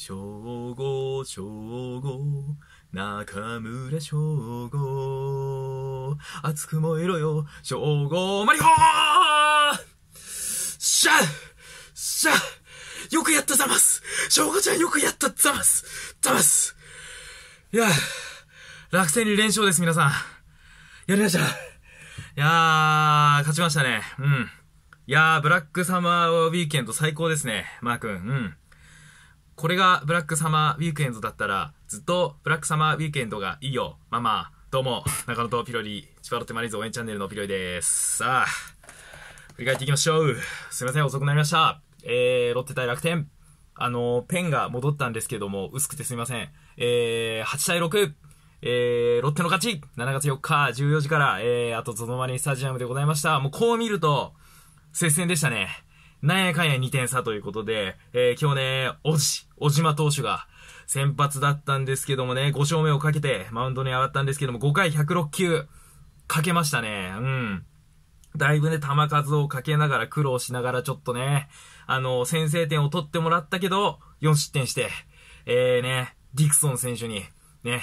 正午、正午、中村正午、熱く燃えろよ、正午、マリホーしゃしゃよくやったざます正午ちゃんよくやったざますざますいや、落選に連勝です、皆さん。やりましたいやー、勝ちましたね。うん。いやー、ブラックサマーウィーケンド最高ですね、マー君。うん。これがブラックサマーウィークエンドだったら、ずっとブラックサマーウィークエンドがいいよ、ママ。どうも、中野とピロリ、千葉ロッテマリーズ応援チャンネルのピロリです。さあ、振り返っていきましょう。すいません、遅くなりました。えー、ロッテ対楽天。あの、ペンが戻ったんですけども、薄くてすいません。えー、8対6。えー、ロッテの勝ち !7 月4日、14時から、えー、あと、ゾノマリンスタジアムでございました。もう、こう見ると、接戦でしたね。なんやかんや2点差ということで、えー、今日ね、おじ、小島投手が先発だったんですけどもね、5勝目をかけてマウンドに上がったんですけども、5回106球かけましたね。うん。だいぶね、球数をかけながら苦労しながらちょっとね、あの、先制点を取ってもらったけど、4失点して、えーね、ディクソン選手に、ね、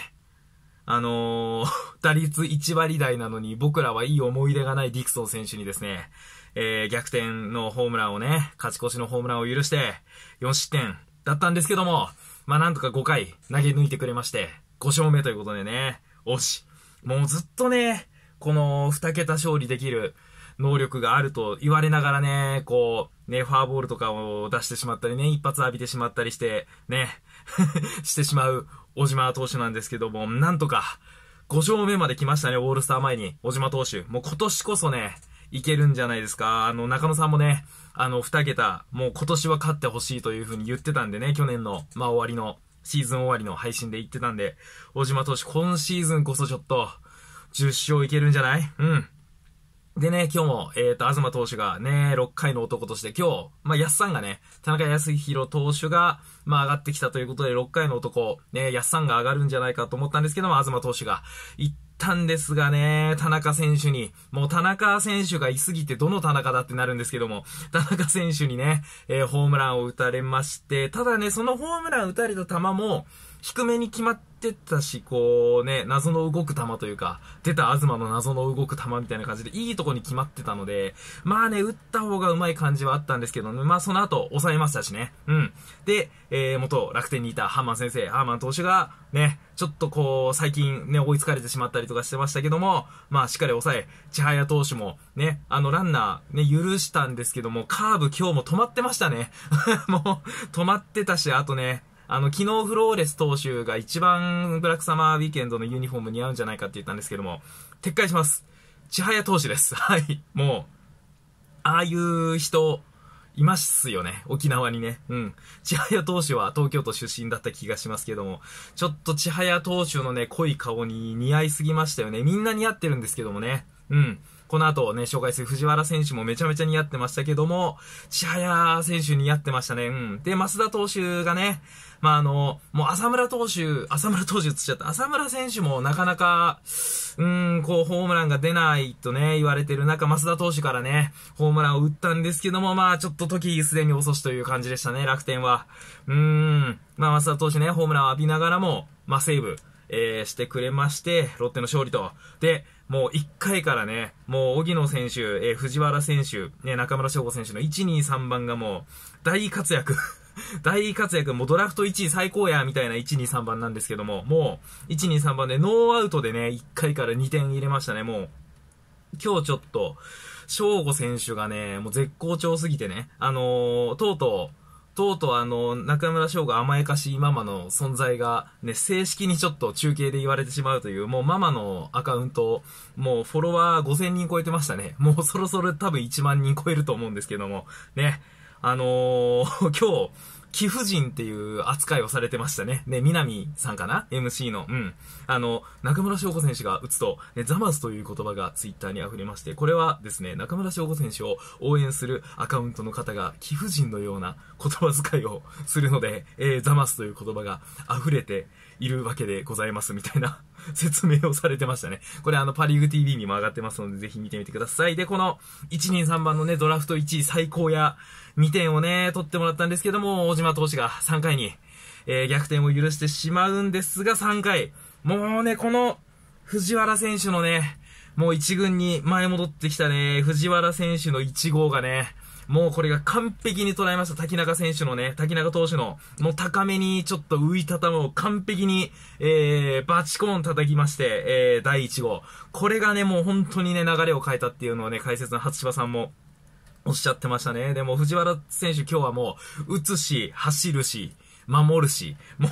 あのー、打率1割台なのに僕らはいい思い出がないディクソン選手にですね、えー、逆転のホームランをね、勝ち越しのホームランを許して、4失点だったんですけども、まあ、なんとか5回投げ抜いてくれまして、5勝目ということでね、おし。もうずっとね、この2桁勝利できる能力があると言われながらね、こう、ね、ファーボールとかを出してしまったりね、一発浴びてしまったりして、ね、してしまう小島投手なんですけども、なんとか、5勝目まで来ましたね、オールスター前に。小島投手。もう今年こそね、いけるんじゃないですか。あの、中野さんもね、あの、2桁、もう今年は勝ってほしいという風に言ってたんでね、去年の、まあ終わりの、シーズン終わりの配信で言ってたんで、小島投手、今シーズンこそちょっと、10勝いけるんじゃないうん。でね、今日も、えっ、ー、と、東投手がね、6回の男として、今日、まあ、安さんがね、田中康弘投手が、まあ、上がってきたということで、6回の男、ね、安さんが上がるんじゃないかと思ったんですけども、東投手が、行ったんですがね、田中選手に、もう田中選手がいすぎて、どの田中だってなるんですけども、田中選手にね、えー、ホームランを打たれまして、ただね、そのホームラン打たれた球も、低めに決まってたし、こうね、謎の動く球というか、出た東の謎の動く球みたいな感じで、いいとこに決まってたので、まあね、打った方がうまい感じはあったんですけどね、まあその後、抑えましたしね。うん。で、えー、元楽天にいたハーマン先生、ハーマン投手が、ね、ちょっとこう、最近ね、追いつかれてしまったりとかしてましたけども、まあしっかり抑え、千早投手もね、あのランナーね、許したんですけども、カーブ今日も止まってましたね。もう、止まってたし、あとね、あの、昨日フローレス投手が一番ブラックサマーウィーケンドのユニフォーム似合うんじゃないかって言ったんですけども、撤回します。千早投手です。はい。もう、ああいう人、いますよね。沖縄にね。うん。千早投手は東京都出身だった気がしますけども、ちょっと千早投手のね、濃い顔に似合いすぎましたよね。みんな似合ってるんですけどもね。うん。この後ね、紹介する藤原選手もめちゃめちゃ似合ってましたけども、千早選手似合ってましたね。うん。で、増田投手がね、まあ、あの、もう浅村投手、浅村投手つっちゃった。浅村選手もなかなか、うん、こう、ホームランが出ないとね、言われてる中、増田投手からね、ホームランを打ったんですけども、まあ、ちょっと時すでに遅しという感じでしたね、楽天は。うん、まあ、増田投手ね、ホームランを浴びながらも、まあ、セーブ。えー、してくれまして、ロッテの勝利と。で、もう1回からね、もう荻野選手、えー、藤原選手、ね、中村翔吾選手の1、2、3番がもう大活躍 大活躍、もうドラフト1位最高や、みたいな1、2、3番なんですけども、もう、1、2、3番でノーアウトでね、1回から2点入れましたね、もう。今日ちょっと、翔吾選手がね、もう絶好調すぎてね、あのー、とうとう、とうとうあの、中村翔吾甘やかしいママの存在が、ね、正式にちょっと中継で言われてしまうという、もうママのアカウント、もうフォロワー5000人超えてましたね。もうそろそろ多分1万人超えると思うんですけども、ね、あのー、今日、貴婦人っていう扱いをされてましたね。ね、南さんかな ?MC の。うん。あの、中村翔子選手が打つと、ね、ザマスという言葉がツイッターに溢れまして、これはですね、中村翔子選手を応援するアカウントの方が、貴婦人のような言葉遣いをするので、えー、ザマスという言葉が溢れているわけでございます、みたいな。説明をされてましたね。これあの、パリーグ TV にも上がってますので、ぜひ見てみてください。で、この、1、2、3番のね、ドラフト1位最高や2点をね、取ってもらったんですけども、大島投手が3回に、えー、逆転を許してしまうんですが、3回。もうね、この、藤原選手のね、もう1軍に前戻ってきたね、藤原選手の1号がね、もうこれが完璧に捉えました。滝中選手のね、滝中投手の、もう高めにちょっと浮いた球を完璧に、えー、バチコーン叩きまして、えー、第1号。これがね、もう本当にね、流れを変えたっていうのをね、解説の初芝さんも、おっしゃってましたね。でも藤原選手今日はもう、打つし、走るし、守るし、もう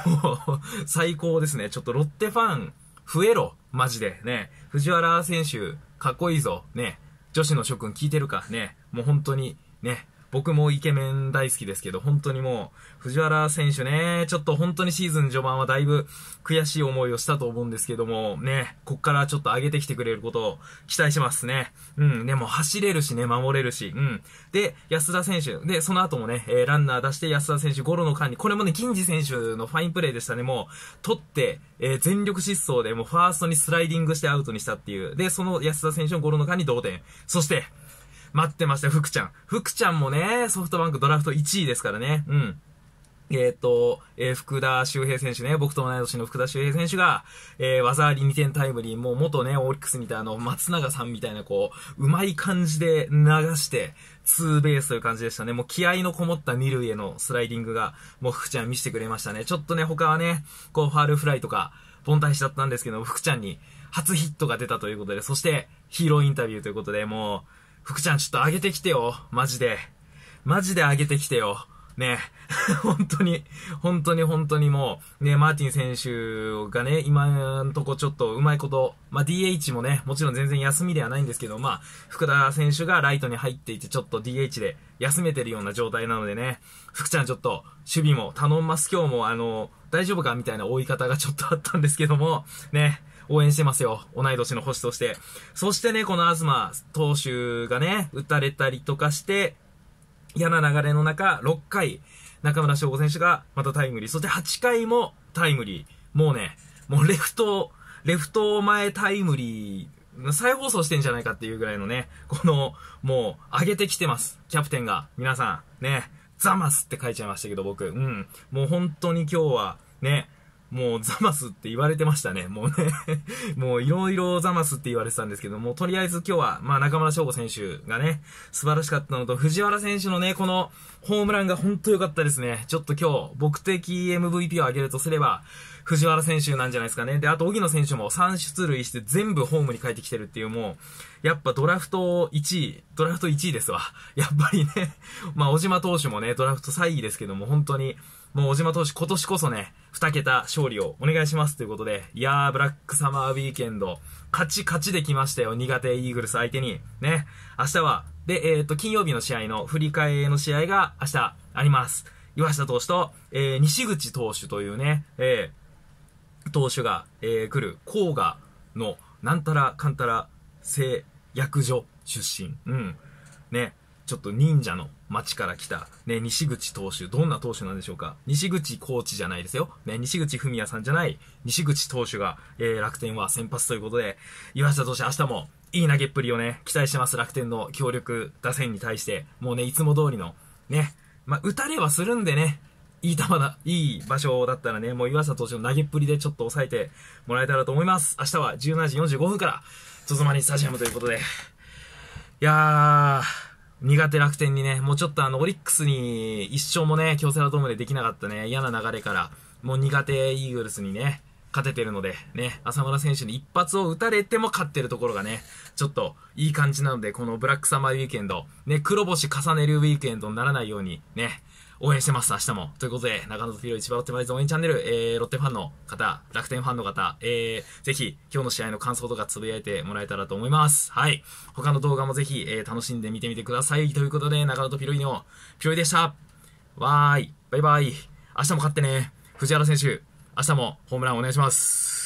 最高ですね。ちょっとロッテファン、増えろ。マジで。ね。藤原選手、かっこいいぞ。ね。女子の諸君聞いてるかね。もう本当に、ね、僕もイケメン大好きですけど、本当にもう、藤原選手ね、ちょっと本当にシーズン序盤はだいぶ悔しい思いをしたと思うんですけども、ね、こっからちょっと上げてきてくれることを期待しますね。うん、でも走れるしね、守れるし、うん。で、安田選手、で、その後もね、えランナー出して安田選手、ゴロの間に、これもね、銀次選手のファインプレーでしたね、もう、取って、えー、全力疾走で、もうファーストにスライディングしてアウトにしたっていう。で、その安田選手のゴロの間に同点。そして、待ってましたよ、福ちゃん。福ちゃんもね、ソフトバンクドラフト1位ですからね。うん。えっ、ー、と、えー、福田周平選手ね、僕と同い年の福田周平選手が、えー、技あり2点タイムリー、もう元ね、オリックスみたいな、あの、松永さんみたいな、こう、うまい感じで流して、ツーベースという感じでしたね。もう気合のこもった二塁へのスライディングが、もう福ちゃん見せてくれましたね。ちょっとね、他はね、こう、ファールフライとか、凡退しちゃったんですけど、福ちゃんに初ヒットが出たということで、そして、ヒーローインタビューということで、もう、福ちゃんちょっと上げてきてよ。マジで。マジで上げてきてよ。ね 本当に、本当に本当にもう、ね、マーティン選手がね、今んとこちょっとうまいこと、まあ、DH もね、もちろん全然休みではないんですけど、まあ、福田選手がライトに入っていて、ちょっと DH で休めてるような状態なのでね、福ちゃんちょっと、守備も頼んます。今日もあの、大丈夫かみたいな追い方がちょっとあったんですけども、ね、応援してますよ。同い年の星として。そしてね、この東投手がね、打たれたりとかして、嫌な流れの中、6回、中村翔吾選手がまたタイムリー。そして8回もタイムリー。もうね、もうレフト、レフト前タイムリー、再放送してんじゃないかっていうぐらいのね、この、もう、上げてきてます。キャプテンが。皆さん、ね、ザマスって書いちゃいましたけど、僕。うん。もう本当に今日は、ね、もうザマスって言われてましたね。もうね もういろいろザマスって言われてたんですけども、とりあえず今日は、まあ中村翔吾選手がね、素晴らしかったのと、藤原選手のね、このホームランが本当良かったですね。ちょっと今日、僕的 MVP を上げるとすれば、藤原選手なんじゃないですかね。で、あと、荻野選手も3出塁して全部ホームに帰ってきてるっていうもう、やっぱドラフト1位、ドラフト1位ですわ。やっぱりねまあ、小島投手もね、ドラフト3位ですけども、本当に、もう小島投手今年こそね、2桁勝利をお願いしますということで、いやー、ブラックサマーウィーケンド、勝ち勝ちできましたよ、苦手イーグルス相手に。ね、明日は、で、えっ、と、金曜日の試合の、振り替えの試合が明日あります。岩下投手と、えー、西口投手というね、えー、投手が、えー、来る、甲賀の、なんたらかんたら製薬所出身。うん。ね、ちょっと忍者の町から来た、ね、西口投手、どんな投手なんでしょうか西口コーチじゃないですよ。ね、西口文也さんじゃない、西口投手が、えー、楽天は先発ということで、岩下投手明日もいい投げっぷりをね、期待してます。楽天の強力打線に対して、もうね、いつも通りの、ね、まあ、打たれはするんでね、いい球だ、いい場所だったらね、もう岩下投手の投げっぷりでちょっと抑えてもらえたらと思います。明日は17時45分から、ゾゾマリスタジアムということで、いやー、苦手楽天にね、もうちょっとあの、オリックスに一勝もね、京セラドームでできなかったね、嫌な流れから、もう苦手イーグルスにね、勝ててるので、ね、浅村選手に一発を打たれても勝ってるところがね、ちょっといい感じなので、このブラックサマーウィーケンド、ね、黒星重ねるウィーケンドにならないように、ね、応援してます、明日も。ということで、中野とピい一番ロッテマリーズ応援チャンネル、えー、ロッテファンの方、楽天ファンの方、えー、ぜひ、今日の試合の感想とかつぶやいてもらえたらと思います。はい。他の動画もぜひ、えー、楽しんで見てみてください。ということで、中野とピロイのピロイでした。わーい。バイバイ。明日も勝ってね。藤原選手、明日もホームランお願いします。